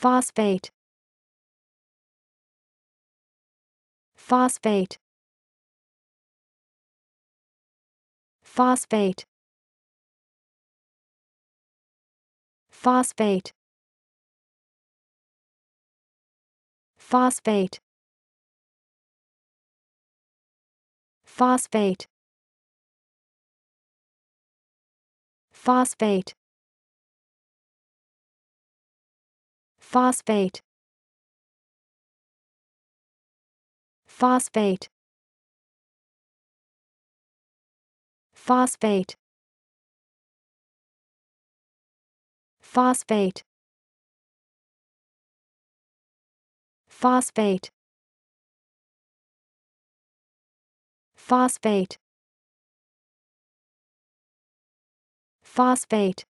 phosphate phosphate phosphate phosphate phosphate phosphate phosphate phosphate phosphate phosphate phosphate phosphate phosphate phosphate